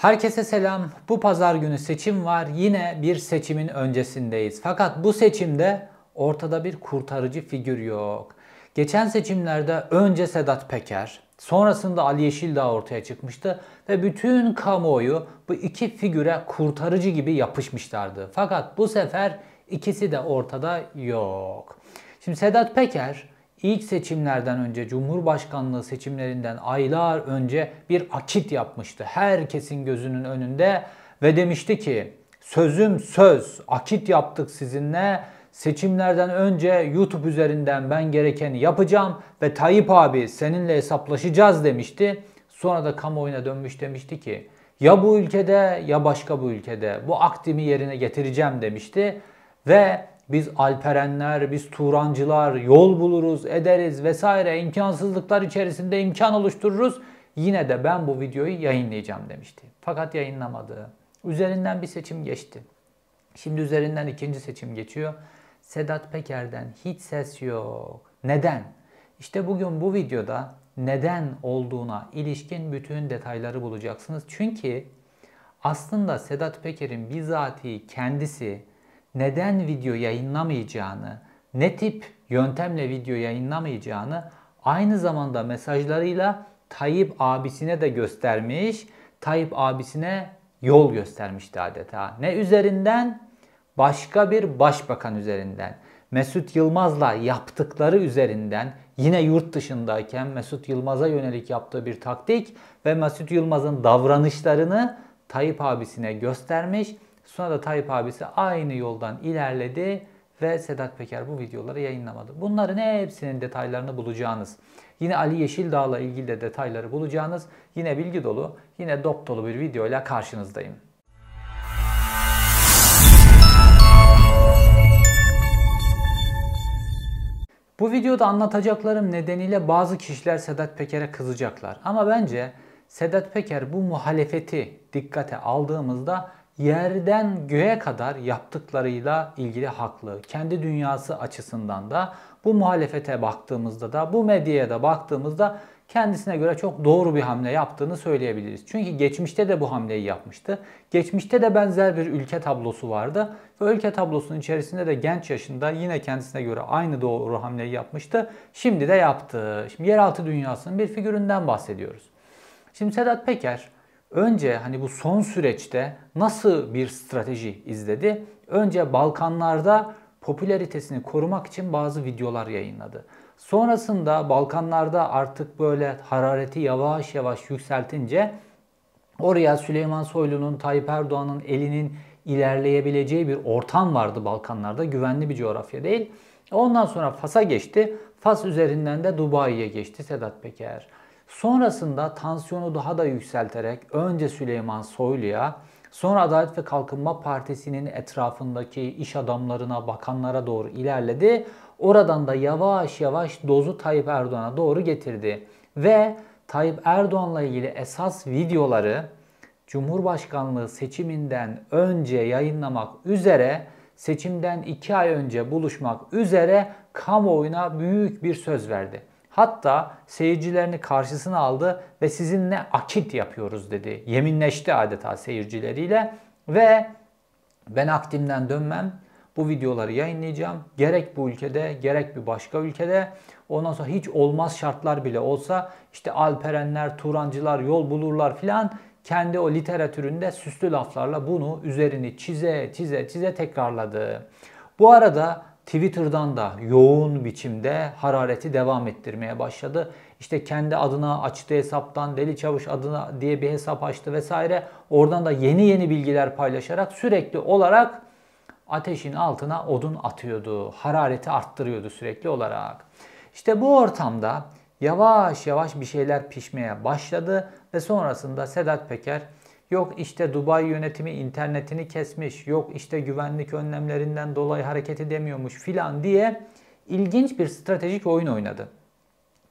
Herkese selam. Bu pazar günü seçim var. Yine bir seçimin öncesindeyiz. Fakat bu seçimde ortada bir kurtarıcı figür yok. Geçen seçimlerde önce Sedat Peker, sonrasında Ali Yeşildağ ortaya çıkmıştı ve bütün kamuoyu bu iki figüre kurtarıcı gibi yapışmışlardı. Fakat bu sefer ikisi de ortada yok. Şimdi Sedat Peker ilk seçimlerden önce Cumhurbaşkanlığı seçimlerinden aylar önce bir akit yapmıştı. Herkesin gözünün önünde ve demişti ki sözüm söz akit yaptık sizinle seçimlerden önce YouTube üzerinden ben gerekeni yapacağım ve Tayyip abi seninle hesaplaşacağız demişti. Sonra da kamuoyuna dönmüş demişti ki ya bu ülkede ya başka bu ülkede bu akdimi yerine getireceğim demişti ve biz Alperenler, biz Turancılar yol buluruz, ederiz vesaire imkansızlıklar içerisinde imkan oluştururuz. Yine de ben bu videoyu yayınlayacağım demişti. Fakat yayınlamadı. Üzerinden bir seçim geçti. Şimdi üzerinden ikinci seçim geçiyor. Sedat Peker'den hiç ses yok. Neden? İşte bugün bu videoda neden olduğuna ilişkin bütün detayları bulacaksınız. Çünkü aslında Sedat Peker'in bizatihi kendisi neden video yayınlamayacağını, ne tip yöntemle video yayınlamayacağını aynı zamanda mesajlarıyla Tayyip abisine de göstermiş. Tayyip abisine yol göstermişti adeta. Ne üzerinden? Başka bir başbakan üzerinden. Mesut Yılmaz'la yaptıkları üzerinden yine yurt dışındayken Mesut Yılmaz'a yönelik yaptığı bir taktik ve Mesut Yılmaz'ın davranışlarını Tayyip abisine göstermiş Sonra da Tayyip abisi aynı yoldan ilerledi ve Sedat Peker bu videoları yayınlamadı. Bunların hepsinin detaylarını bulacağınız, yine Ali Yeşildağ'la ilgili de detayları bulacağınız, yine bilgi dolu, yine dop dolu bir videoyla karşınızdayım. Bu videoda anlatacaklarım nedeniyle bazı kişiler Sedat Peker'e kızacaklar. Ama bence Sedat Peker bu muhalefeti dikkate aldığımızda yerden göğe kadar yaptıklarıyla ilgili haklı. Kendi dünyası açısından da bu muhalefete baktığımızda da bu medyaya da baktığımızda kendisine göre çok doğru bir hamle yaptığını söyleyebiliriz. Çünkü geçmişte de bu hamleyi yapmıştı. Geçmişte de benzer bir ülke tablosu vardı ve ülke tablosunun içerisinde de genç yaşında yine kendisine göre aynı doğru hamleyi yapmıştı. Şimdi de yaptı. Şimdi yeraltı dünyasının bir figüründen bahsediyoruz. Şimdi Sedat Peker önce hani bu son süreçte nasıl bir strateji izledi? Önce Balkanlarda popülaritesini korumak için bazı videolar yayınladı. Sonrasında Balkanlarda artık böyle harareti yavaş yavaş yükseltince oraya Süleyman Soylu'nun, Tayyip Erdoğan'ın elinin ilerleyebileceği bir ortam vardı Balkanlarda. Güvenli bir coğrafya değil. Ondan sonra Fas'a geçti. Fas üzerinden de Dubai'ye geçti Sedat Peker. Sonrasında tansiyonu daha da yükselterek önce Süleyman Soylu'ya sonra Adalet ve Kalkınma Partisi'nin etrafındaki iş adamlarına, bakanlara doğru ilerledi. Oradan da yavaş yavaş dozu Tayyip Erdoğan'a doğru getirdi. Ve Tayyip Erdoğan'la ilgili esas videoları Cumhurbaşkanlığı seçiminden önce yayınlamak üzere seçimden 2 ay önce buluşmak üzere kamuoyuna büyük bir söz verdi. Hatta seyircilerini karşısına aldı ve sizinle akit yapıyoruz dedi. Yeminleşti adeta seyircileriyle ve ben akdimden dönmem. Bu videoları yayınlayacağım. Gerek bu ülkede gerek bir başka ülkede. Ondan sonra hiç olmaz şartlar bile olsa işte Alperenler, Turancılar yol bulurlar filan kendi o literatüründe süslü laflarla bunu üzerini çize çize çize tekrarladı. Bu arada Twitter'dan da yoğun biçimde harareti devam ettirmeye başladı. İşte kendi adına açtığı hesaptan Deli Çavuş adına diye bir hesap açtı vesaire. Oradan da yeni yeni bilgiler paylaşarak sürekli olarak ateşin altına odun atıyordu. Harareti arttırıyordu sürekli olarak. İşte bu ortamda yavaş yavaş bir şeyler pişmeye başladı ve sonrasında Sedat Peker Yok işte Dubai yönetimi internetini kesmiş, yok işte güvenlik önlemlerinden dolayı hareket edemiyormuş filan diye ilginç bir stratejik oyun oynadı.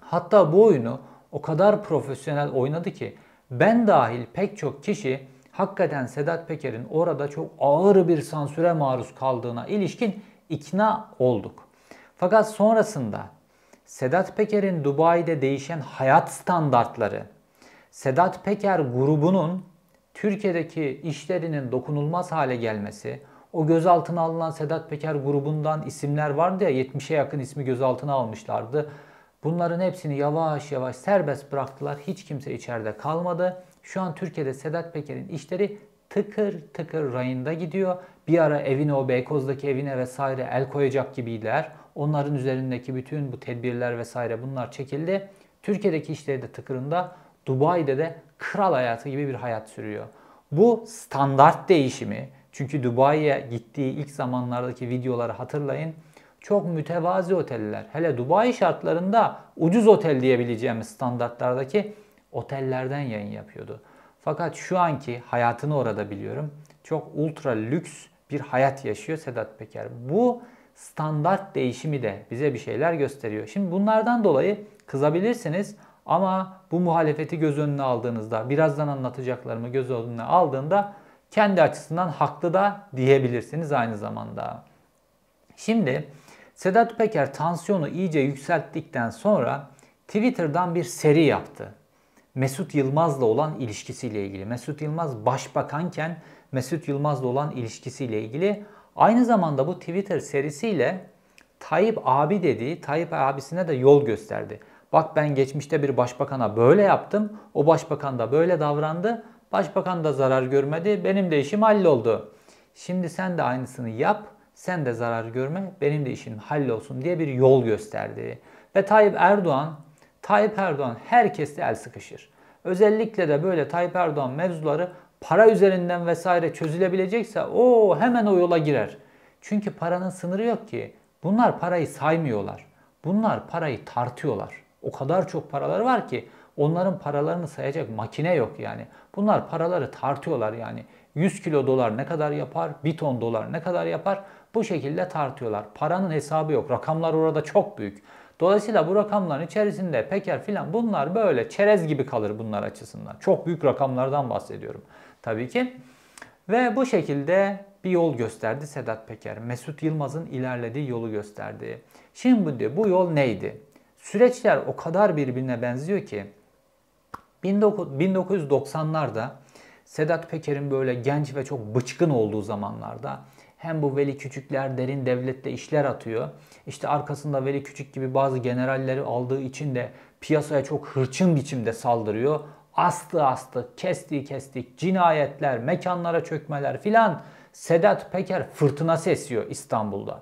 Hatta bu oyunu o kadar profesyonel oynadı ki ben dahil pek çok kişi hakikaten Sedat Peker'in orada çok ağır bir sansüre maruz kaldığına ilişkin ikna olduk. Fakat sonrasında Sedat Peker'in Dubai'de değişen hayat standartları, Sedat Peker grubunun Türkiye'deki işlerinin dokunulmaz hale gelmesi, o gözaltına alınan Sedat Peker grubundan isimler vardı ya 70'e yakın ismi gözaltına almışlardı. Bunların hepsini yavaş yavaş serbest bıraktılar. Hiç kimse içeride kalmadı. Şu an Türkiye'de Sedat Peker'in işleri tıkır tıkır rayında gidiyor. Bir ara evine o Beykoz'daki evine vesaire el koyacak gibiler. Onların üzerindeki bütün bu tedbirler vesaire bunlar çekildi. Türkiye'deki işleri de tıkırında, Dubai'de de kral hayatı gibi bir hayat sürüyor. Bu standart değişimi çünkü Dubai'ye gittiği ilk zamanlardaki videoları hatırlayın. Çok mütevazi oteller. Hele Dubai şartlarında ucuz otel diyebileceğimiz standartlardaki otellerden yayın yapıyordu. Fakat şu anki hayatını orada biliyorum. Çok ultra lüks bir hayat yaşıyor Sedat Peker. Bu standart değişimi de bize bir şeyler gösteriyor. Şimdi bunlardan dolayı kızabilirsiniz ama bu muhalefeti göz önüne aldığınızda, birazdan anlatacaklarımı göz önüne aldığında kendi açısından haklı da diyebilirsiniz aynı zamanda. Şimdi Sedat Peker tansiyonu iyice yükselttikten sonra Twitter'dan bir seri yaptı. Mesut Yılmaz'la olan ilişkisiyle ilgili. Mesut Yılmaz başbakanken Mesut Yılmaz'la olan ilişkisiyle ilgili. Aynı zamanda bu Twitter serisiyle Tayyip abi dediği, Tayyip abisine de yol gösterdi. Bak ben geçmişte bir başbakana böyle yaptım. O başbakan da böyle davrandı. Başbakan da zarar görmedi. Benim de işim halloldu. Şimdi sen de aynısını yap. Sen de zarar görme. Benim de işim hallolsun diye bir yol gösterdi. Ve Tayyip Erdoğan, Tayyip Erdoğan herkesle el sıkışır. Özellikle de böyle Tayyip Erdoğan mevzuları para üzerinden vesaire çözülebilecekse o hemen o yola girer. Çünkü paranın sınırı yok ki. Bunlar parayı saymıyorlar. Bunlar parayı tartıyorlar. O kadar çok paraları var ki onların paralarını sayacak makine yok yani. Bunlar paraları tartıyorlar yani. 100 kilo dolar ne kadar yapar? 1 ton dolar ne kadar yapar? Bu şekilde tartıyorlar. Paranın hesabı yok. Rakamlar orada çok büyük. Dolayısıyla bu rakamların içerisinde peker filan bunlar böyle çerez gibi kalır bunlar açısından. Çok büyük rakamlardan bahsediyorum tabii ki. Ve bu şekilde bir yol gösterdi Sedat Peker. Mesut Yılmaz'ın ilerlediği yolu gösterdi. Şimdi bu yol neydi? Süreçler o kadar birbirine benziyor ki 1990'larda Sedat Peker'in böyle genç ve çok bıçkın olduğu zamanlarda hem bu Veli Küçükler derin devlette işler atıyor. İşte arkasında Veli Küçük gibi bazı generalleri aldığı için de piyasaya çok hırçın biçimde saldırıyor. Astı astı, kesti kesti cinayetler, mekanlara çökmeler filan Sedat Peker fırtınası esiyor İstanbul'da.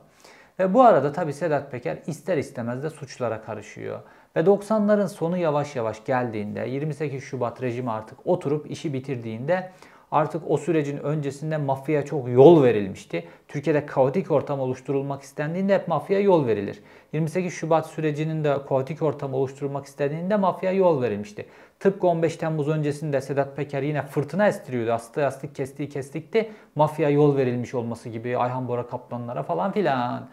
Ve bu arada tabi Sedat Peker ister istemez de suçlara karışıyor. Ve 90'ların sonu yavaş yavaş geldiğinde 28 Şubat rejimi artık oturup işi bitirdiğinde artık o sürecin öncesinde mafya çok yol verilmişti. Türkiye'de kaotik ortam oluşturulmak istendiğinde hep mafya yol verilir. 28 Şubat sürecinin de kaotik ortam oluşturulmak istendiğinde mafya yol verilmişti. Tıpkı 15 Temmuz öncesinde Sedat Peker yine fırtına estiriyordu. Astı astık kestiği kestikti. Mafya yol verilmiş olması gibi Ayhan Bora Kaplanlara falan filan.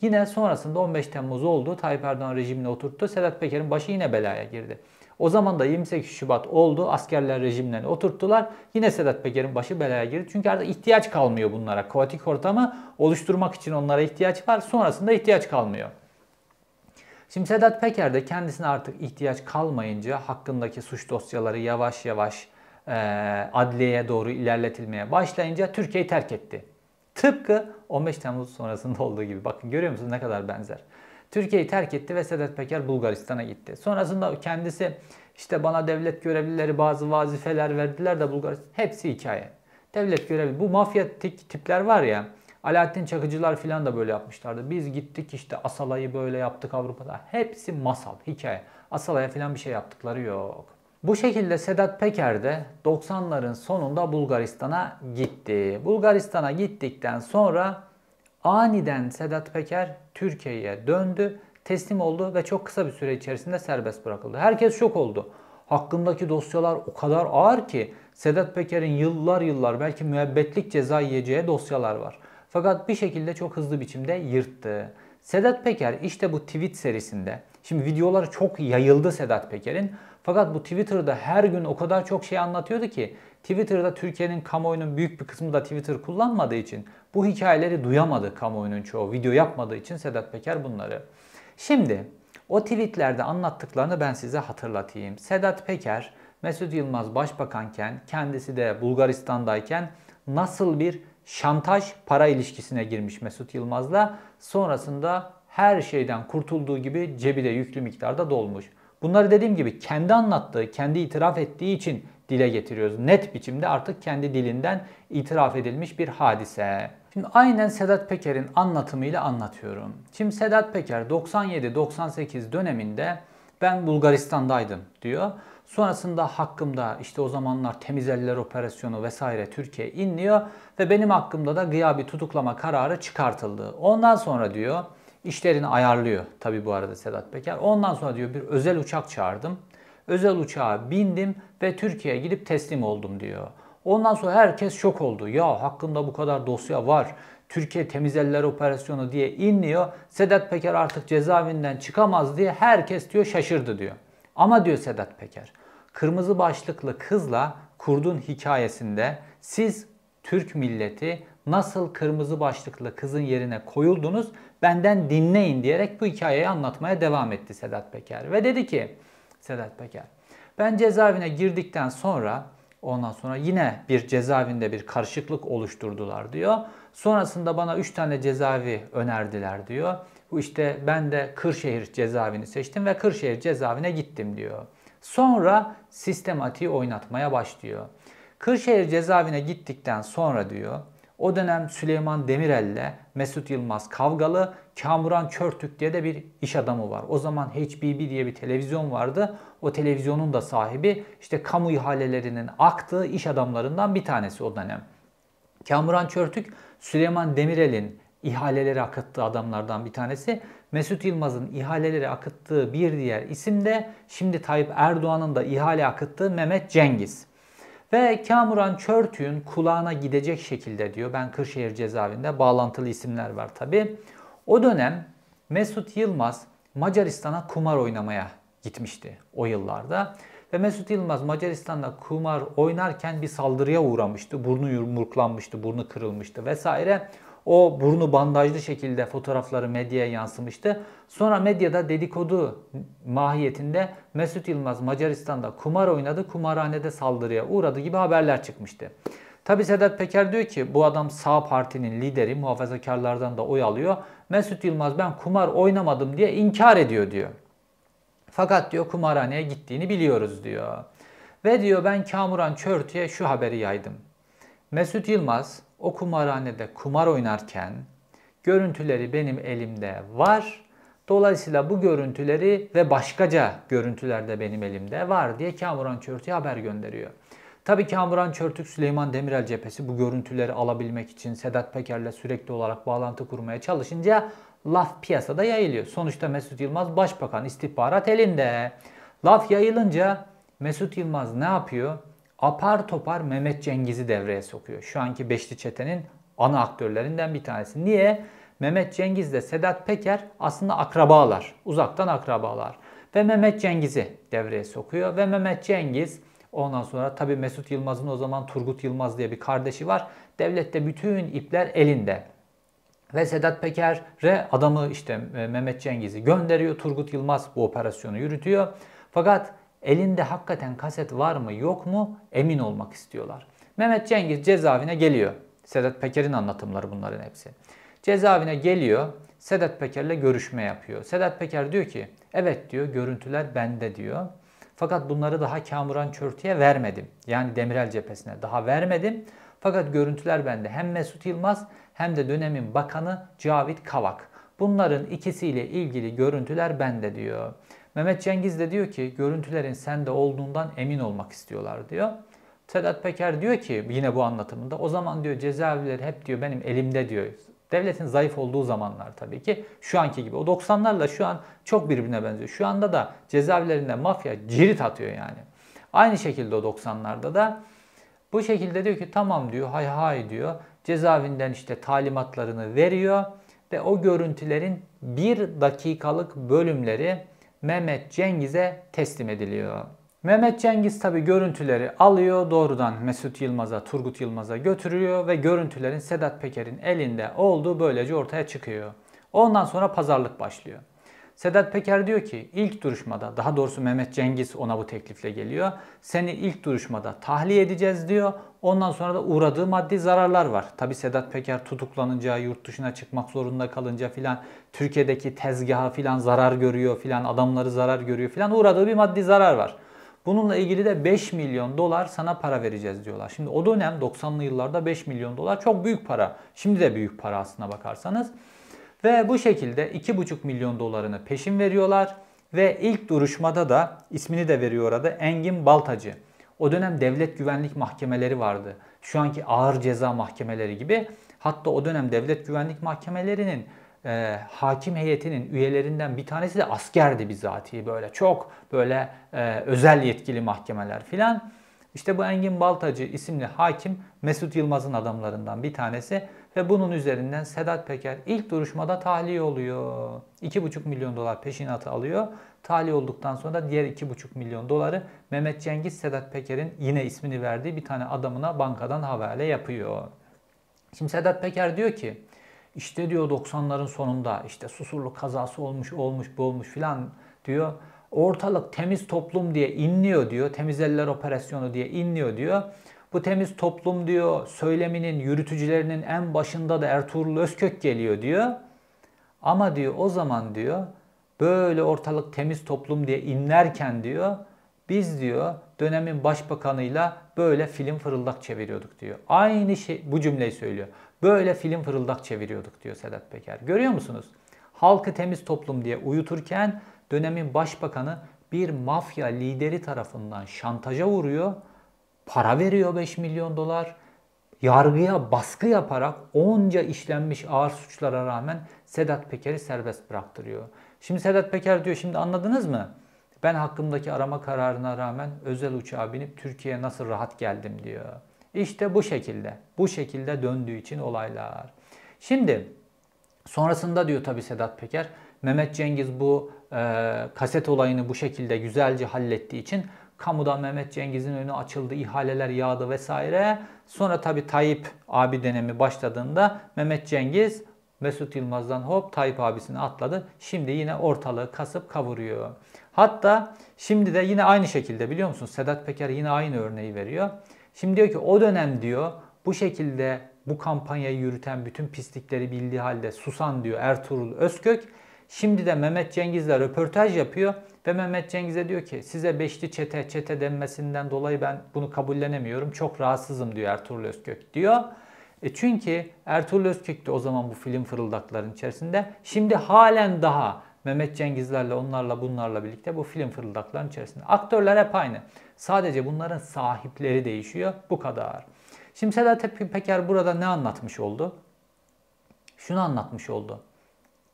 Yine sonrasında 15 Temmuz oldu. Tayyip Erdoğan rejimini oturttu. Sedat Peker'in başı yine belaya girdi. O zaman da 28 Şubat oldu. Askerler rejimlerini oturttular. Yine Sedat Peker'in başı belaya girdi. Çünkü artık ihtiyaç kalmıyor bunlara. Kuatik ortamı oluşturmak için onlara ihtiyaç var. Sonrasında ihtiyaç kalmıyor. Şimdi Sedat Peker de kendisine artık ihtiyaç kalmayınca hakkındaki suç dosyaları yavaş yavaş e, adliyeye doğru ilerletilmeye başlayınca Türkiye'yi terk etti. Tıpkı 15 Temmuz sonrasında olduğu gibi. Bakın görüyor musunuz ne kadar benzer. Türkiye'yi terk etti ve Sedat Peker Bulgaristan'a gitti. Sonrasında kendisi işte bana devlet görevlileri bazı vazifeler verdiler de Bulgaristan hepsi hikaye. Devlet görevli bu mafya tipler var ya Alaaddin Çakıcılar filan da böyle yapmışlardı. Biz gittik işte Asala'yı böyle yaptık Avrupa'da. Hepsi masal, hikaye. Asala'ya filan bir şey yaptıkları yok. Bu şekilde Sedat Peker de 90'ların sonunda Bulgaristan'a gitti. Bulgaristan'a gittikten sonra aniden Sedat Peker Türkiye'ye döndü, teslim oldu ve çok kısa bir süre içerisinde serbest bırakıldı. Herkes şok oldu. Hakkındaki dosyalar o kadar ağır ki Sedat Peker'in yıllar yıllar belki müebbetlik ceza yiyeceği dosyalar var. Fakat bir şekilde çok hızlı biçimde yırttı. Sedat Peker işte bu tweet serisinde, şimdi videoları çok yayıldı Sedat Peker'in. Fakat bu Twitter'da her gün o kadar çok şey anlatıyordu ki Twitter'da Türkiye'nin kamuoyunun büyük bir kısmı da Twitter kullanmadığı için bu hikayeleri duyamadı kamuoyunun çoğu. Video yapmadığı için Sedat Peker bunları. Şimdi o tweetlerde anlattıklarını ben size hatırlatayım. Sedat Peker Mesut Yılmaz başbakanken kendisi de Bulgaristan'dayken nasıl bir şantaj para ilişkisine girmiş Mesut Yılmaz'la sonrasında her şeyden kurtulduğu gibi cebi de yüklü miktarda dolmuş. Bunları dediğim gibi kendi anlattığı, kendi itiraf ettiği için dile getiriyoruz. Net biçimde artık kendi dilinden itiraf edilmiş bir hadise. Şimdi aynen Sedat Peker'in anlatımıyla anlatıyorum. Şimdi Sedat Peker 97-98 döneminde ben Bulgaristan'daydım diyor. Sonrasında hakkımda işte o zamanlar temiz eller operasyonu vesaire Türkiye inliyor ve benim hakkımda da gıyabi tutuklama kararı çıkartıldı. Ondan sonra diyor işlerini ayarlıyor tabi bu arada Sedat Peker. Ondan sonra diyor bir özel uçak çağırdım. Özel uçağa bindim ve Türkiye'ye gidip teslim oldum diyor. Ondan sonra herkes şok oldu. Ya hakkında bu kadar dosya var. Türkiye Temiz Eller Operasyonu diye inliyor. Sedat Peker artık cezaevinden çıkamaz diye herkes diyor şaşırdı diyor. Ama diyor Sedat Peker, kırmızı başlıklı kızla kurdun hikayesinde siz Türk milleti nasıl kırmızı başlıklı kızın yerine koyuldunuz benden dinleyin diyerek bu hikayeyi anlatmaya devam etti Sedat Peker. Ve dedi ki Sedat Peker ben cezaevine girdikten sonra ondan sonra yine bir cezaevinde bir karışıklık oluşturdular diyor. Sonrasında bana 3 tane cezaevi önerdiler diyor. Bu işte ben de Kırşehir cezaevini seçtim ve Kırşehir cezaevine gittim diyor. Sonra sistematiği oynatmaya başlıyor. Kırşehir cezaevine gittikten sonra diyor o dönem Süleyman Demirel'le Mesut Yılmaz kavgalı, Kamuran Körtük diye de bir iş adamı var. O zaman HBB diye bir televizyon vardı. O televizyonun da sahibi işte kamu ihalelerinin aktığı iş adamlarından bir tanesi o dönem. Kamuran Körtük Süleyman Demirel'in ihaleleri akıttığı adamlardan bir tanesi. Mesut Yılmaz'ın ihaleleri akıttığı bir diğer isim de şimdi Tayyip Erdoğan'ın da ihale akıttığı Mehmet Cengiz. Ve Kamuran Çörtü'nün kulağına gidecek şekilde diyor. Ben Kırşehir cezaevinde bağlantılı isimler var tabi. O dönem Mesut Yılmaz Macaristan'a kumar oynamaya gitmişti o yıllarda. Ve Mesut Yılmaz Macaristan'da kumar oynarken bir saldırıya uğramıştı. Burnu yumruklanmıştı, burnu kırılmıştı vesaire. O burnu bandajlı şekilde fotoğrafları medyaya yansımıştı. Sonra medyada dedikodu mahiyetinde Mesut Yılmaz Macaristan'da kumar oynadı, kumarhanede saldırıya uğradı gibi haberler çıkmıştı. Tabi Sedat Peker diyor ki bu adam sağ partinin lideri muhafazakarlardan da oy alıyor. Mesut Yılmaz ben kumar oynamadım diye inkar ediyor diyor. Fakat diyor kumarhaneye gittiğini biliyoruz diyor. Ve diyor ben Kamuran Çörtü'ye şu haberi yaydım. Mesut Yılmaz o kumarhanede kumar oynarken görüntüleri benim elimde var. Dolayısıyla bu görüntüleri ve başkaca görüntüler de benim elimde var diye Kamuran Çörtü'ye haber gönderiyor. Tabii Kamuran Çörtük Süleyman Demirel cephesi bu görüntüleri alabilmek için Sedat Peker'le sürekli olarak bağlantı kurmaya çalışınca laf piyasada yayılıyor. Sonuçta Mesut Yılmaz başbakan istihbarat elinde. Laf yayılınca Mesut Yılmaz ne yapıyor? apar topar Mehmet Cengiz'i devreye sokuyor. Şu anki Beşli Çete'nin ana aktörlerinden bir tanesi. Niye? Mehmet Cengiz ile Sedat Peker aslında akrabalar. Uzaktan akrabalar. Ve Mehmet Cengiz'i devreye sokuyor. Ve Mehmet Cengiz ondan sonra tabii Mesut Yılmaz'ın o zaman Turgut Yılmaz diye bir kardeşi var. Devlette bütün ipler elinde. Ve Sedat Peker'e adamı işte e, Mehmet Cengiz'i gönderiyor. Turgut Yılmaz bu operasyonu yürütüyor. Fakat elinde hakikaten kaset var mı yok mu emin olmak istiyorlar. Mehmet Cengiz cezaevine geliyor. Sedat Peker'in anlatımları bunların hepsi. Cezaevine geliyor. Sedat Peker'le görüşme yapıyor. Sedat Peker diyor ki evet diyor görüntüler bende diyor. Fakat bunları daha Kamuran Çörtü'ye vermedim. Yani Demirel cephesine daha vermedim. Fakat görüntüler bende. Hem Mesut Yılmaz hem de dönemin bakanı Cavit Kavak. Bunların ikisiyle ilgili görüntüler bende diyor. Mehmet Cengiz de diyor ki görüntülerin sende olduğundan emin olmak istiyorlar diyor. Sedat Peker diyor ki yine bu anlatımında o zaman diyor cezaevleri hep diyor benim elimde diyor. Devletin zayıf olduğu zamanlar tabii ki şu anki gibi. O 90'larla şu an çok birbirine benziyor. Şu anda da cezaevlerinde mafya cirit atıyor yani. Aynı şekilde o 90'larda da bu şekilde diyor ki tamam diyor hay hay diyor. Cezaevinden işte talimatlarını veriyor ve o görüntülerin bir dakikalık bölümleri Mehmet Cengiz'e teslim ediliyor. Mehmet Cengiz tabi görüntüleri alıyor doğrudan Mesut Yılmaz'a, Turgut Yılmaz'a götürüyor ve görüntülerin Sedat Peker'in elinde olduğu böylece ortaya çıkıyor. Ondan sonra pazarlık başlıyor. Sedat Peker diyor ki ilk duruşmada daha doğrusu Mehmet Cengiz ona bu teklifle geliyor. Seni ilk duruşmada tahliye edeceğiz diyor. Ondan sonra da uğradığı maddi zararlar var. Tabi Sedat Peker tutuklanınca, yurt dışına çıkmak zorunda kalınca filan Türkiye'deki tezgaha filan zarar görüyor filan adamları zarar görüyor filan uğradığı bir maddi zarar var. Bununla ilgili de 5 milyon dolar sana para vereceğiz diyorlar. Şimdi o dönem 90'lı yıllarda 5 milyon dolar çok büyük para. Şimdi de büyük para aslına bakarsanız. Ve bu şekilde 2,5 milyon dolarını peşin veriyorlar. Ve ilk duruşmada da ismini de veriyor orada Engin Baltacı. O dönem devlet güvenlik mahkemeleri vardı. Şu anki ağır ceza mahkemeleri gibi. Hatta o dönem devlet güvenlik mahkemelerinin e, hakim heyetinin üyelerinden bir tanesi de askerdi bizatihi böyle çok böyle e, özel yetkili mahkemeler filan. İşte bu Engin Baltacı isimli hakim Mesut Yılmaz'ın adamlarından bir tanesi ve bunun üzerinden Sedat Peker ilk duruşmada tahliye oluyor. 2,5 milyon dolar peşinatı alıyor. Tahliye olduktan sonra da diğer 2,5 milyon doları Mehmet Cengiz Sedat Peker'in yine ismini verdiği bir tane adamına bankadan havale yapıyor. Şimdi Sedat Peker diyor ki işte diyor 90'ların sonunda işte susurlu kazası olmuş olmuş bu olmuş filan diyor. Ortalık temiz toplum diye inliyor diyor. Temiz eller operasyonu diye inliyor diyor. Bu temiz toplum diyor söyleminin yürütücülerinin en başında da Ertuğrul Özkök geliyor diyor. Ama diyor o zaman diyor böyle ortalık temiz toplum diye inlerken diyor biz diyor dönemin başbakanıyla böyle film fırıldak çeviriyorduk diyor. Aynı şey bu cümleyi söylüyor. Böyle film fırıldak çeviriyorduk diyor Sedat Peker. Görüyor musunuz? Halkı temiz toplum diye uyuturken dönemin başbakanı bir mafya lideri tarafından şantaja vuruyor para veriyor 5 milyon dolar. Yargıya baskı yaparak onca işlenmiş ağır suçlara rağmen Sedat Peker'i serbest bıraktırıyor. Şimdi Sedat Peker diyor şimdi anladınız mı? Ben hakkımdaki arama kararına rağmen özel uçağa binip Türkiye'ye nasıl rahat geldim diyor. İşte bu şekilde. Bu şekilde döndüğü için olaylar. Şimdi sonrasında diyor tabi Sedat Peker Mehmet Cengiz bu e, kaset olayını bu şekilde güzelce hallettiği için Kamuda Mehmet Cengiz'in önü açıldı, ihaleler yağdı vesaire. Sonra tabi Tayyip abi dönemi başladığında Mehmet Cengiz Mesut Yılmaz'dan hop Tayyip abisini atladı. Şimdi yine ortalığı kasıp kavuruyor. Hatta şimdi de yine aynı şekilde biliyor musunuz? Sedat Peker yine aynı örneği veriyor. Şimdi diyor ki o dönem diyor bu şekilde bu kampanyayı yürüten bütün pislikleri bildiği halde susan diyor Ertuğrul Özkök. Şimdi de Mehmet Cengiz'le röportaj yapıyor. Ve Mehmet Cengiz'e diyor ki size beşli çete çete denmesinden dolayı ben bunu kabullenemiyorum. Çok rahatsızım diyor Ertuğrul Özkök diyor. E çünkü Ertuğrul Özkök de o zaman bu film fırıldakların içerisinde. Şimdi halen daha Mehmet Cengizlerle onlarla bunlarla birlikte bu film fırıldakların içerisinde. Aktörler hep aynı. Sadece bunların sahipleri değişiyor. Bu kadar. Şimdi Sedat Peker burada ne anlatmış oldu? Şunu anlatmış oldu.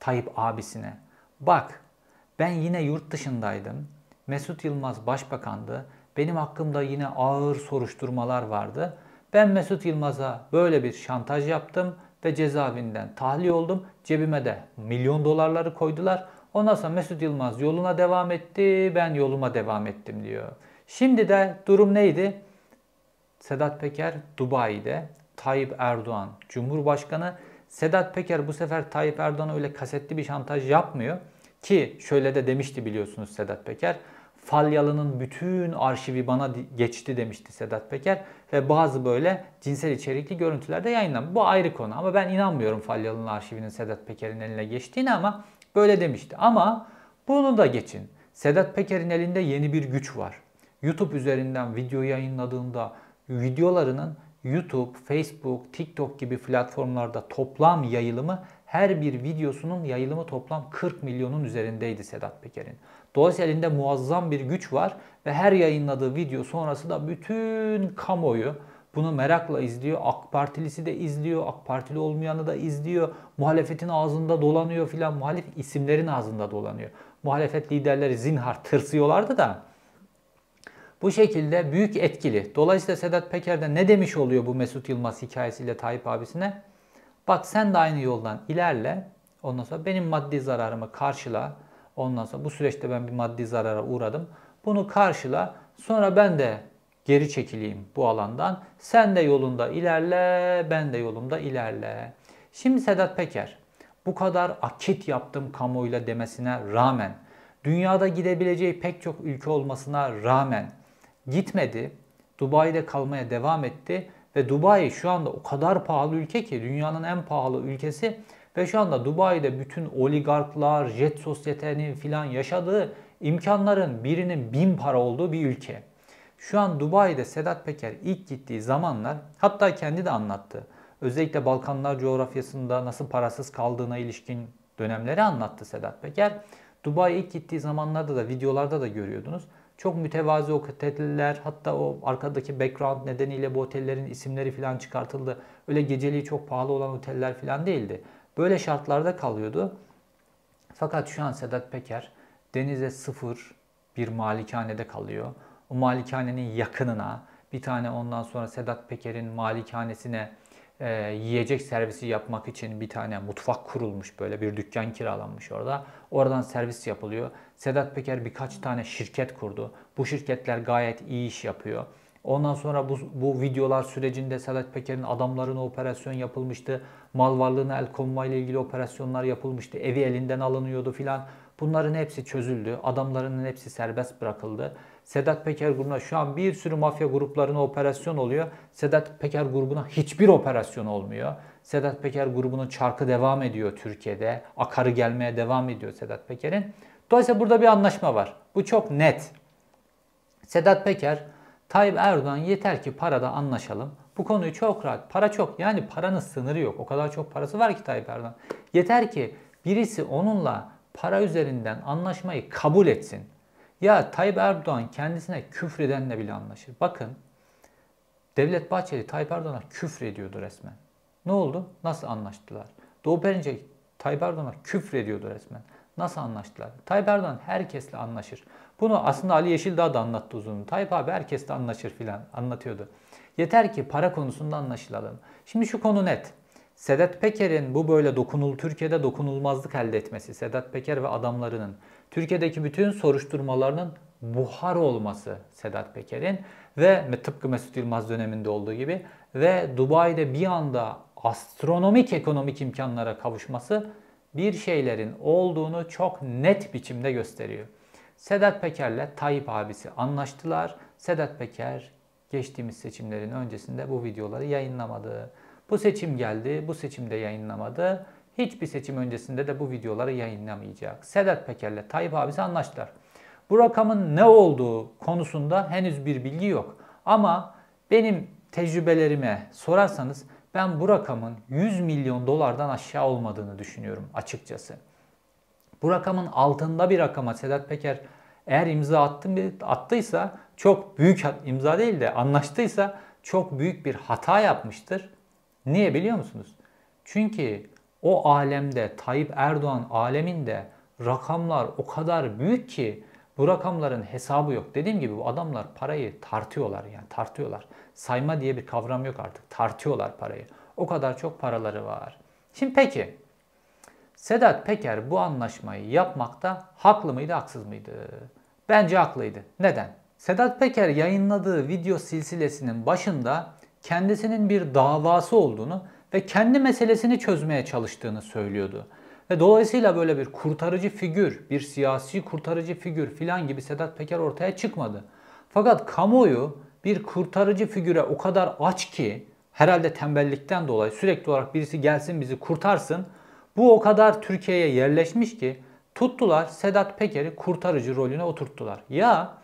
Tayyip abisine. Bak ben yine yurt dışındaydım. Mesut Yılmaz başbakandı. Benim hakkımda yine ağır soruşturmalar vardı. Ben Mesut Yılmaz'a böyle bir şantaj yaptım ve cezaevinden tahliye oldum. Cebime de milyon dolarları koydular. Ondan sonra Mesut Yılmaz yoluna devam etti, ben yoluma devam ettim diyor. Şimdi de durum neydi? Sedat Peker Dubai'de, Tayyip Erdoğan Cumhurbaşkanı. Sedat Peker bu sefer Tayyip Erdoğan'a öyle kasetli bir şantaj yapmıyor. Ki şöyle de demişti biliyorsunuz Sedat Peker. Falyalı'nın bütün arşivi bana geçti demişti Sedat Peker ve bazı böyle cinsel içerikli görüntülerde yayınlandı. Bu ayrı konu ama ben inanmıyorum Falyalı'nın arşivinin Sedat Peker'in eline geçtiğine ama böyle demişti. Ama bunu da geçin. Sedat Peker'in elinde yeni bir güç var. YouTube üzerinden video yayınladığında videolarının YouTube, Facebook, TikTok gibi platformlarda toplam yayılımı her bir videosunun yayılımı toplam 40 milyonun üzerindeydi Sedat Peker'in. Dolayısıyla elinde muazzam bir güç var ve her yayınladığı video sonrası da bütün kamuoyu bunu merakla izliyor. AK Partilisi de izliyor, AK Partili olmayanı da izliyor. Muhalefetin ağzında dolanıyor filan. Muhalif isimlerin ağzında dolanıyor. Muhalefet liderleri zinhar tırsıyorlardı da. Bu şekilde büyük etkili. Dolayısıyla Sedat Peker'de ne demiş oluyor bu Mesut Yılmaz hikayesiyle Tayyip abisine? Bak sen de aynı yoldan ilerle. Ondan sonra benim maddi zararımı karşıla. Ondan sonra bu süreçte ben bir maddi zarara uğradım. Bunu karşıla. Sonra ben de geri çekileyim bu alandan. Sen de yolunda ilerle, ben de yolumda ilerle. Şimdi Sedat Peker bu kadar akit yaptım kamuoyuyla demesine rağmen, dünyada gidebileceği pek çok ülke olmasına rağmen gitmedi. Dubai'de kalmaya devam etti ve Dubai şu anda o kadar pahalı ülke ki dünyanın en pahalı ülkesi ve şu anda Dubai'de bütün oligarklar, jet sosyetenin filan yaşadığı imkanların birinin bin para olduğu bir ülke. Şu an Dubai'de Sedat Peker ilk gittiği zamanlar hatta kendi de anlattı. Özellikle Balkanlar coğrafyasında nasıl parasız kaldığına ilişkin dönemleri anlattı Sedat Peker. Dubai ilk gittiği zamanlarda da videolarda da görüyordunuz. Çok mütevazı oteller hatta o arkadaki background nedeniyle bu otellerin isimleri falan çıkartıldı. Öyle geceliği çok pahalı olan oteller falan değildi. Böyle şartlarda kalıyordu. Fakat şu an Sedat Peker denize sıfır bir malikanede kalıyor. O malikanenin yakınına bir tane ondan sonra Sedat Peker'in malikanesine e, yiyecek servisi yapmak için bir tane mutfak kurulmuş böyle bir dükkan kiralanmış orada. Oradan servis yapılıyor. Sedat Peker birkaç tane şirket kurdu. Bu şirketler gayet iyi iş yapıyor. Ondan sonra bu, bu videolar sürecinde Sedat Peker'in adamlarına operasyon yapılmıştı. Mal varlığına el konma ile ilgili operasyonlar yapılmıştı. Evi elinden alınıyordu filan. Bunların hepsi çözüldü. Adamlarının hepsi serbest bırakıldı. Sedat Peker grubuna şu an bir sürü mafya gruplarına operasyon oluyor. Sedat Peker grubuna hiçbir operasyon olmuyor. Sedat Peker grubunun çarkı devam ediyor Türkiye'de. Akarı gelmeye devam ediyor Sedat Peker'in. Dolayısıyla burada bir anlaşma var. Bu çok net. Sedat Peker, Tayyip Erdoğan yeter ki parada anlaşalım. Bu konuyu çok rahat. Para çok. Yani paranın sınırı yok. O kadar çok parası var ki Tayyip Erdoğan. Yeter ki birisi onunla para üzerinden anlaşmayı kabul etsin. Ya Tayyip Erdoğan kendisine küfredenle bile anlaşır. Bakın Devlet Bahçeli Tayyip Erdoğan'a küfür ediyordu resmen. Ne oldu? Nasıl anlaştılar? Doğu Perinçek Tayyip Erdoğan'a küfür ediyordu resmen. Nasıl anlaştılar? Tayyip Erdoğan herkesle anlaşır. Bunu aslında Ali Yeşildağ da anlattı uzun. Tayyip abi herkesle anlaşır filan anlatıyordu. Yeter ki para konusunda anlaşılalım. Şimdi şu konu net. Sedat Peker'in bu böyle dokunul Türkiye'de dokunulmazlık elde etmesi, Sedat Peker ve adamlarının Türkiye'deki bütün soruşturmalarının buhar olması Sedat Peker'in ve tıpkı Mesut Yılmaz döneminde olduğu gibi ve Dubai'de bir anda astronomik ekonomik imkanlara kavuşması bir şeylerin olduğunu çok net biçimde gösteriyor. Sedat Peker'le Tayyip abisi anlaştılar. Sedat Peker geçtiğimiz seçimlerin öncesinde bu videoları yayınlamadı. Bu seçim geldi, bu seçimde yayınlamadı. Hiçbir seçim öncesinde de bu videoları yayınlamayacak. Sedat Peker'le Tayyip abisi anlaştılar. Bu rakamın ne olduğu konusunda henüz bir bilgi yok. Ama benim tecrübelerime sorarsanız ben bu rakamın 100 milyon dolardan aşağı olmadığını düşünüyorum açıkçası. Bu rakamın altında bir rakama Sedat Peker eğer imza attı, attıysa çok büyük imza değil de anlaştıysa çok büyük bir hata yapmıştır. Niye biliyor musunuz? Çünkü o alemde Tayyip Erdoğan aleminde rakamlar o kadar büyük ki bu rakamların hesabı yok. Dediğim gibi bu adamlar parayı tartıyorlar yani tartıyorlar. Sayma diye bir kavram yok artık. Tartıyorlar parayı. O kadar çok paraları var. Şimdi peki Sedat Peker bu anlaşmayı yapmakta haklı mıydı haksız mıydı? Bence haklıydı. Neden? Sedat Peker yayınladığı video silsilesinin başında kendisinin bir davası olduğunu ve kendi meselesini çözmeye çalıştığını söylüyordu. Ve dolayısıyla böyle bir kurtarıcı figür, bir siyasi kurtarıcı figür filan gibi Sedat Peker ortaya çıkmadı. Fakat kamuoyu bir kurtarıcı figüre o kadar aç ki herhalde tembellikten dolayı sürekli olarak birisi gelsin bizi kurtarsın. Bu o kadar Türkiye'ye yerleşmiş ki tuttular Sedat Peker'i kurtarıcı rolüne oturttular. Ya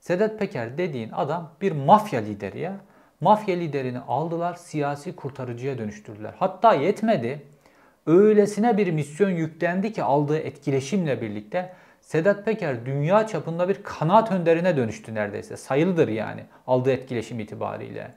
Sedat Peker dediğin adam bir mafya lideri ya. Mafya liderini aldılar, siyasi kurtarıcıya dönüştürdüler. Hatta yetmedi. Öylesine bir misyon yüklendi ki aldığı etkileşimle birlikte Sedat Peker dünya çapında bir kanaat önderine dönüştü neredeyse. Sayılıdır yani aldığı etkileşim itibariyle.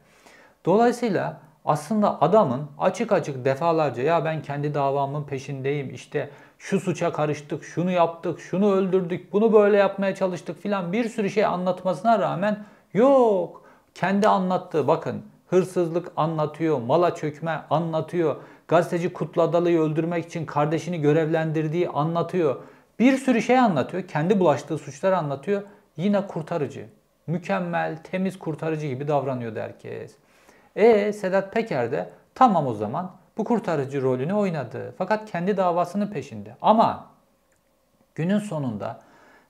Dolayısıyla aslında adamın açık açık defalarca ya ben kendi davamın peşindeyim işte şu suça karıştık, şunu yaptık, şunu öldürdük, bunu böyle yapmaya çalıştık filan bir sürü şey anlatmasına rağmen yok kendi anlattığı bakın hırsızlık anlatıyor, mala çökme anlatıyor. Gazeteci kutladalıyı öldürmek için kardeşini görevlendirdiği anlatıyor. Bir sürü şey anlatıyor. Kendi bulaştığı suçlar anlatıyor. Yine kurtarıcı. Mükemmel, temiz kurtarıcı gibi davranıyordu herkes. E Sedat Peker de tamam o zaman bu kurtarıcı rolünü oynadı. Fakat kendi davasının peşinde. Ama günün sonunda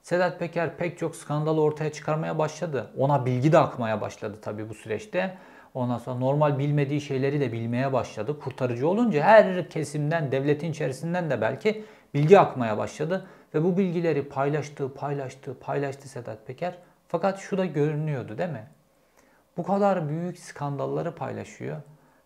Sedat Peker pek çok skandalı ortaya çıkarmaya başladı. Ona bilgi de akmaya başladı tabii bu süreçte. Ondan sonra normal bilmediği şeyleri de bilmeye başladı. Kurtarıcı olunca her kesimden, devletin içerisinden de belki bilgi akmaya başladı. Ve bu bilgileri paylaştığı, paylaştığı, paylaştı Sedat Peker. Fakat şu da görünüyordu değil mi? Bu kadar büyük skandalları paylaşıyor.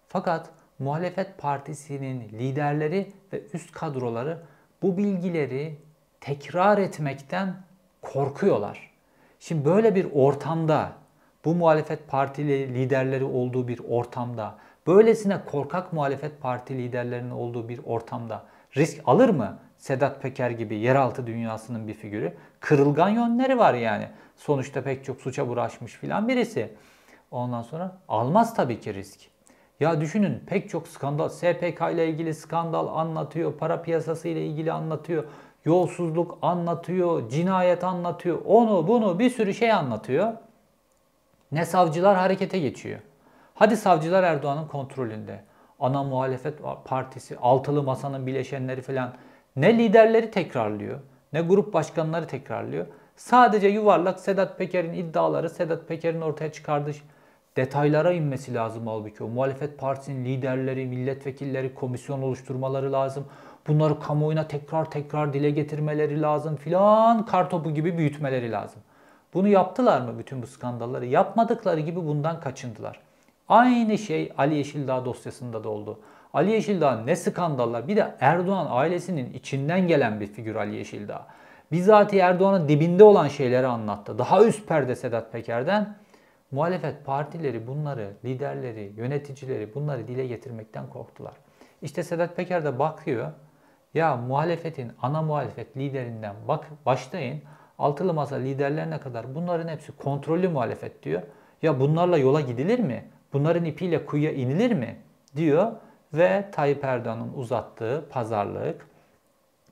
Fakat muhalefet partisinin liderleri ve üst kadroları bu bilgileri tekrar etmekten korkuyorlar. Şimdi böyle bir ortamda bu muhalefet partili liderleri olduğu bir ortamda böylesine korkak muhalefet parti liderlerinin olduğu bir ortamda risk alır mı? Sedat Peker gibi yeraltı dünyasının bir figürü. Kırılgan yönleri var yani. Sonuçta pek çok suça bulaşmış filan birisi. Ondan sonra almaz tabii ki risk. Ya düşünün pek çok skandal, SPK ile ilgili skandal anlatıyor, para piyasası ile ilgili anlatıyor. Yolsuzluk anlatıyor, cinayet anlatıyor, onu bunu bir sürü şey anlatıyor. Ne savcılar harekete geçiyor. Hadi savcılar Erdoğan'ın kontrolünde. Ana muhalefet partisi, altılı masanın bileşenleri falan ne liderleri tekrarlıyor, ne grup başkanları tekrarlıyor. Sadece yuvarlak Sedat Peker'in iddiaları, Sedat Peker'in ortaya çıkardığı şey- detaylara inmesi lazım halbuki. O muhalefet partisinin liderleri, milletvekilleri, komisyon oluşturmaları lazım. Bunları kamuoyuna tekrar tekrar dile getirmeleri lazım filan kartopu gibi büyütmeleri lazım. Bunu yaptılar mı bütün bu skandalları? Yapmadıkları gibi bundan kaçındılar. Aynı şey Ali Yeşildağ dosyasında da oldu. Ali Yeşildağ ne skandallar. Bir de Erdoğan ailesinin içinden gelen bir figür Ali Yeşildağ. Bizatihi Erdoğan'ın dibinde olan şeyleri anlattı. Daha üst perde Sedat Peker'den. Muhalefet partileri bunları, liderleri, yöneticileri bunları dile getirmekten korktular. İşte Sedat Peker de bakıyor. Ya muhalefetin, ana muhalefet liderinden bak, başlayın. Altılı masa liderlerine kadar bunların hepsi kontrollü muhalefet diyor. Ya bunlarla yola gidilir mi? Bunların ipiyle kuyuya inilir mi? Diyor ve Tayyip Erdoğan'ın uzattığı pazarlık,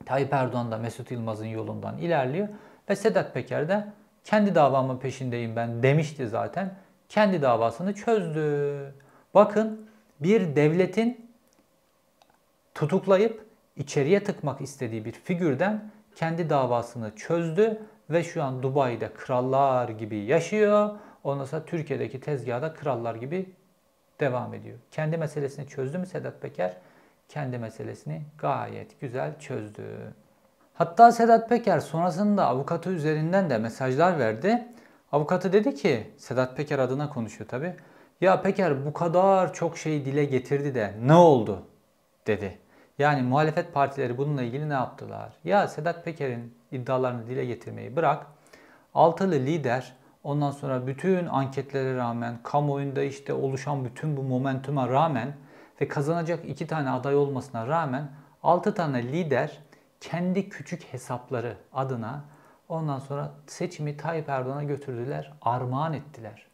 Tayyip Erdoğan da Mesut Yılmaz'ın yolundan ilerliyor. Ve Sedat Peker de kendi davamın peşindeyim ben demişti zaten. Kendi davasını çözdü. Bakın bir devletin tutuklayıp içeriye tıkmak istediği bir figürden kendi davasını çözdü ve şu an Dubai'de krallar gibi yaşıyor. Ondan sonra Türkiye'deki tezgahda krallar gibi devam ediyor. Kendi meselesini çözdü mü Sedat Peker? Kendi meselesini gayet güzel çözdü. Hatta Sedat Peker sonrasında avukatı üzerinden de mesajlar verdi. Avukatı dedi ki, Sedat Peker adına konuşuyor tabi. Ya Peker bu kadar çok şey dile getirdi de ne oldu? dedi. Yani muhalefet partileri bununla ilgili ne yaptılar? Ya Sedat Peker'in iddialarını dile getirmeyi bırak. Altılı lider ondan sonra bütün anketlere rağmen, kamuoyunda işte oluşan bütün bu momentuma rağmen ve kazanacak iki tane aday olmasına rağmen altı tane lider kendi küçük hesapları adına ondan sonra seçimi Tayyip Erdoğan'a götürdüler, armağan ettiler.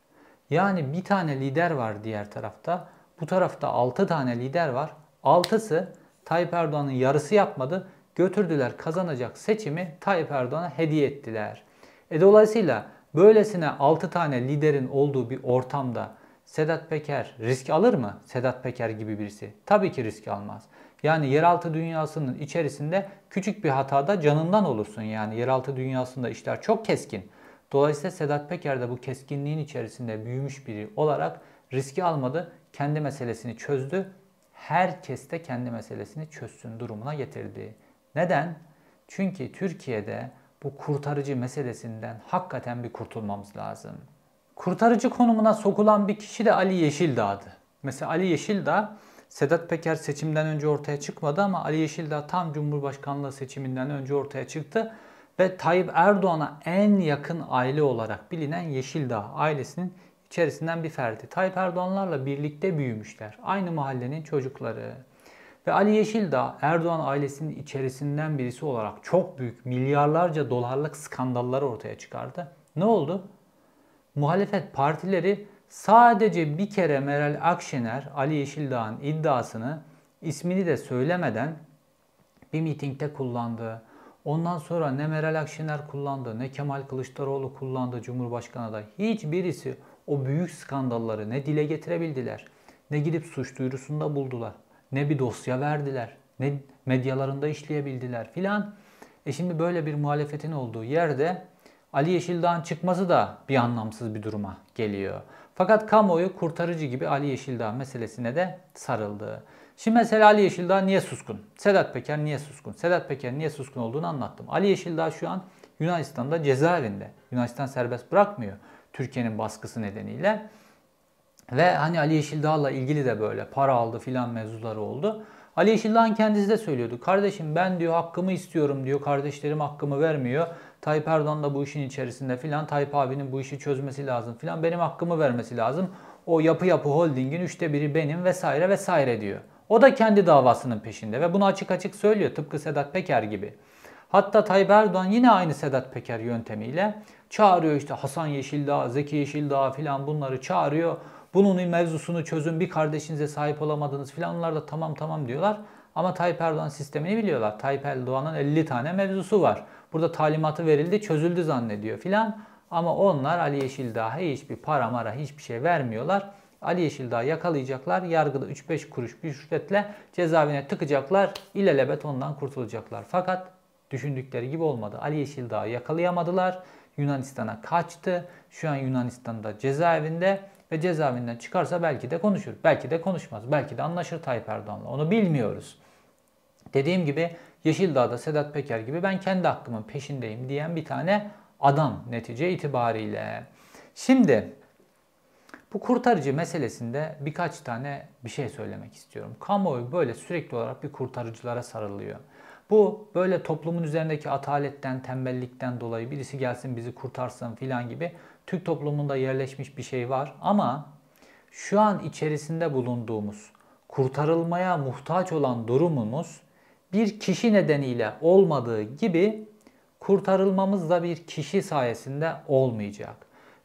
Yani bir tane lider var diğer tarafta. Bu tarafta altı tane lider var. altısı. Tayyip Erdoğan'ın yarısı yapmadı. Götürdüler kazanacak seçimi Tayyip Erdoğan'a hediye ettiler. E dolayısıyla böylesine 6 tane liderin olduğu bir ortamda Sedat Peker risk alır mı? Sedat Peker gibi birisi. Tabii ki risk almaz. Yani yeraltı dünyasının içerisinde küçük bir hatada canından olursun. Yani yeraltı dünyasında işler çok keskin. Dolayısıyla Sedat Peker de bu keskinliğin içerisinde büyümüş biri olarak riski almadı. Kendi meselesini çözdü herkes de kendi meselesini çözsün durumuna getirdi. Neden? Çünkü Türkiye'de bu kurtarıcı meselesinden hakikaten bir kurtulmamız lazım. Kurtarıcı konumuna sokulan bir kişi de Ali Yeşildağ'dı. Mesela Ali Yeşildağ Sedat Peker seçimden önce ortaya çıkmadı ama Ali Yeşildağ tam Cumhurbaşkanlığı seçiminden önce ortaya çıktı ve Tayyip Erdoğan'a en yakın aile olarak bilinen Yeşildağ ailesinin içerisinden bir ferdi. Tayyip Erdoğanlarla birlikte büyümüşler. Aynı mahallenin çocukları. Ve Ali Yeşildağ Erdoğan ailesinin içerisinden birisi olarak çok büyük milyarlarca dolarlık skandallar ortaya çıkardı. Ne oldu? Muhalefet partileri sadece bir kere Meral Akşener Ali Yeşildağ'ın iddiasını ismini de söylemeden bir mitingde kullandı. Ondan sonra ne Meral Akşener kullandı, ne Kemal Kılıçdaroğlu kullandı Cumhurbaşkanı da hiçbirisi o büyük skandalları ne dile getirebildiler, ne gidip suç duyurusunda buldular, ne bir dosya verdiler, ne medyalarında işleyebildiler filan. E şimdi böyle bir muhalefetin olduğu yerde Ali Yeşildağ'ın çıkması da bir anlamsız bir duruma geliyor. Fakat kamuoyu kurtarıcı gibi Ali Yeşildağ meselesine de sarıldı. Şimdi mesela Ali Yeşildağ niye suskun? Sedat Peker niye suskun? Sedat Peker niye suskun olduğunu anlattım. Ali Yeşildağ şu an Yunanistan'da cezaevinde. Yunanistan serbest bırakmıyor. Türkiye'nin baskısı nedeniyle. Ve hani Ali Yeşildağ'la ilgili de böyle para aldı filan mevzuları oldu. Ali Yeşildağ'ın kendisi de söylüyordu. Kardeşim ben diyor hakkımı istiyorum diyor. Kardeşlerim hakkımı vermiyor. Tayyip Erdoğan da bu işin içerisinde filan. Tayyip abinin bu işi çözmesi lazım filan. Benim hakkımı vermesi lazım. O yapı yapı holdingin üçte biri benim vesaire vesaire diyor. O da kendi davasının peşinde ve bunu açık açık söylüyor tıpkı Sedat Peker gibi. Hatta Tayyip Erdoğan yine aynı Sedat Peker yöntemiyle çağırıyor işte Hasan Yeşildağ, Zeki Yeşildağ filan bunları çağırıyor. Bunun mevzusunu çözün bir kardeşinize sahip olamadınız filanlar da tamam tamam diyorlar. Ama Tayyip Erdoğan sistemini biliyorlar. Tayyip Erdoğan'ın 50 tane mevzusu var. Burada talimatı verildi çözüldü zannediyor filan. Ama onlar Ali Yeşildağ'a hiçbir para mara hiçbir şey vermiyorlar. Ali Yeşildağ yakalayacaklar. Yargıda 3-5 kuruş bir rüşvetle cezaevine tıkacaklar. İlelebet ondan kurtulacaklar. Fakat düşündükleri gibi olmadı. Ali Yeşildağ'ı yakalayamadılar. Yunanistan'a kaçtı. Şu an Yunanistan'da cezaevinde ve cezaevinden çıkarsa belki de konuşur. Belki de konuşmaz. Belki de anlaşır Tayyip Erdoğan'la. Onu bilmiyoruz. Dediğim gibi Yeşildağ'da Sedat Peker gibi ben kendi hakkımın peşindeyim diyen bir tane adam netice itibariyle. Şimdi bu kurtarıcı meselesinde birkaç tane bir şey söylemek istiyorum. Kamuoyu böyle sürekli olarak bir kurtarıcılara sarılıyor. Bu böyle toplumun üzerindeki ataletten, tembellikten dolayı birisi gelsin bizi kurtarsın filan gibi Türk toplumunda yerleşmiş bir şey var. Ama şu an içerisinde bulunduğumuz, kurtarılmaya muhtaç olan durumumuz bir kişi nedeniyle olmadığı gibi kurtarılmamız da bir kişi sayesinde olmayacak.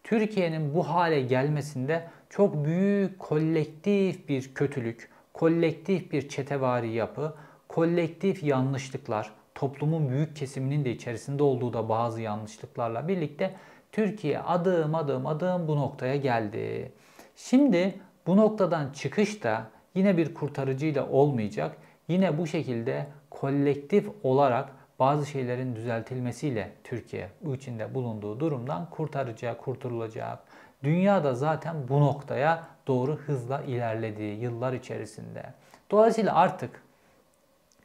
Türkiye'nin bu hale gelmesinde çok büyük kolektif bir kötülük, kolektif bir çetevari yapı, kolektif yanlışlıklar, toplumun büyük kesiminin de içerisinde olduğu da bazı yanlışlıklarla birlikte Türkiye adım adım adım bu noktaya geldi. Şimdi bu noktadan çıkış da yine bir kurtarıcıyla olmayacak. Yine bu şekilde kolektif olarak bazı şeylerin düzeltilmesiyle Türkiye bu içinde bulunduğu durumdan kurtaracak, kurtulacak. Dünya da zaten bu noktaya doğru hızla ilerlediği yıllar içerisinde. Dolayısıyla artık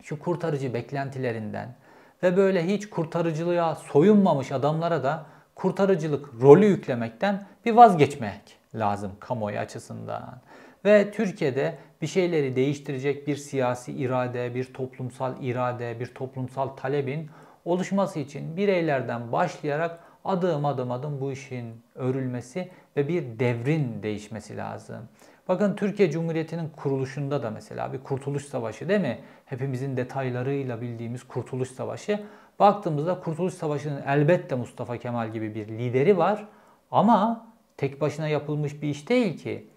şu kurtarıcı beklentilerinden ve böyle hiç kurtarıcılığa soyunmamış adamlara da kurtarıcılık rolü yüklemekten bir vazgeçmek lazım kamuoyu açısından. Ve Türkiye'de bir şeyleri değiştirecek bir siyasi irade, bir toplumsal irade, bir toplumsal talebin oluşması için bireylerden başlayarak adım adım adım bu işin örülmesi ve bir devrin değişmesi lazım. Bakın Türkiye Cumhuriyeti'nin kuruluşunda da mesela bir Kurtuluş Savaşı değil mi? Hepimizin detaylarıyla bildiğimiz Kurtuluş Savaşı. Baktığımızda Kurtuluş Savaşı'nın elbette Mustafa Kemal gibi bir lideri var. Ama tek başına yapılmış bir iş değil ki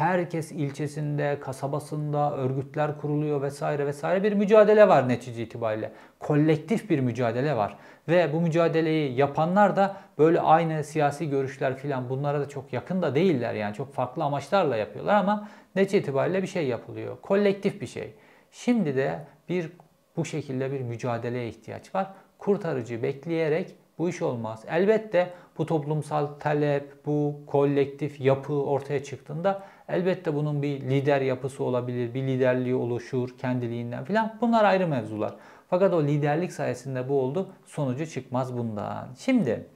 herkes ilçesinde, kasabasında örgütler kuruluyor vesaire vesaire bir mücadele var netice itibariyle. Kolektif bir mücadele var. Ve bu mücadeleyi yapanlar da böyle aynı siyasi görüşler filan bunlara da çok yakın da değiller yani çok farklı amaçlarla yapıyorlar ama netice itibariyle bir şey yapılıyor. Kolektif bir şey. Şimdi de bir bu şekilde bir mücadeleye ihtiyaç var. Kurtarıcı bekleyerek bu iş olmaz. Elbette bu toplumsal talep, bu kolektif yapı ortaya çıktığında elbette bunun bir lider yapısı olabilir, bir liderliği oluşur kendiliğinden filan. Bunlar ayrı mevzular. Fakat o liderlik sayesinde bu oldu. Sonucu çıkmaz bundan. Şimdi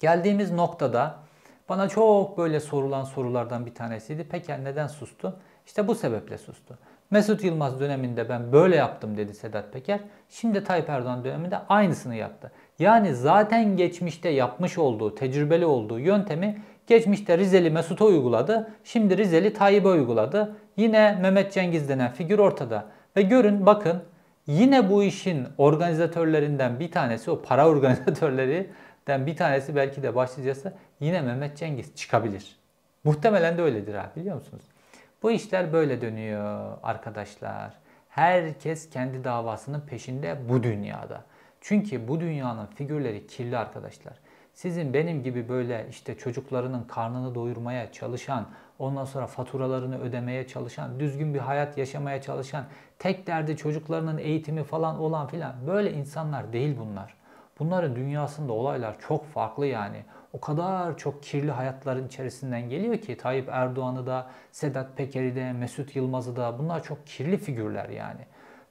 geldiğimiz noktada bana çok böyle sorulan sorulardan bir tanesiydi. Peki neden sustu? İşte bu sebeple sustu. Mesut Yılmaz döneminde ben böyle yaptım dedi Sedat Peker. Şimdi Tayyip Erdoğan döneminde aynısını yaptı. Yani zaten geçmişte yapmış olduğu, tecrübeli olduğu yöntemi geçmişte Rizeli Mesut'a uyguladı. Şimdi Rizeli Tayyip'e uyguladı. Yine Mehmet Cengiz denen figür ortada. Ve görün bakın yine bu işin organizatörlerinden bir tanesi o para organizatörlerinden bir tanesi belki de başlayacaksa yine Mehmet Cengiz çıkabilir. Muhtemelen de öyledir ha biliyor musunuz? Bu işler böyle dönüyor arkadaşlar. Herkes kendi davasının peşinde bu dünyada. Çünkü bu dünyanın figürleri kirli arkadaşlar. Sizin benim gibi böyle işte çocuklarının karnını doyurmaya çalışan, ondan sonra faturalarını ödemeye çalışan, düzgün bir hayat yaşamaya çalışan, tek derdi çocuklarının eğitimi falan olan filan böyle insanlar değil bunlar. Bunların dünyasında olaylar çok farklı yani. O kadar çok kirli hayatların içerisinden geliyor ki Tayyip Erdoğan'ı da, Sedat Peker'i de, Mesut Yılmaz'ı da bunlar çok kirli figürler yani.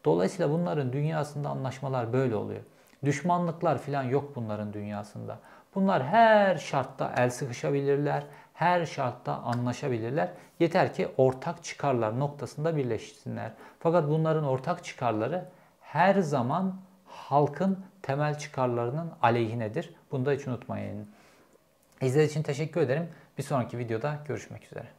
Dolayısıyla bunların dünyasında anlaşmalar böyle oluyor. Düşmanlıklar falan yok bunların dünyasında. Bunlar her şartta el sıkışabilirler, her şartta anlaşabilirler. Yeter ki ortak çıkarlar noktasında birleşsinler. Fakat bunların ortak çıkarları her zaman halkın temel çıkarlarının aleyhinedir. Bunu da hiç unutmayın. İzlediğiniz için teşekkür ederim. Bir sonraki videoda görüşmek üzere.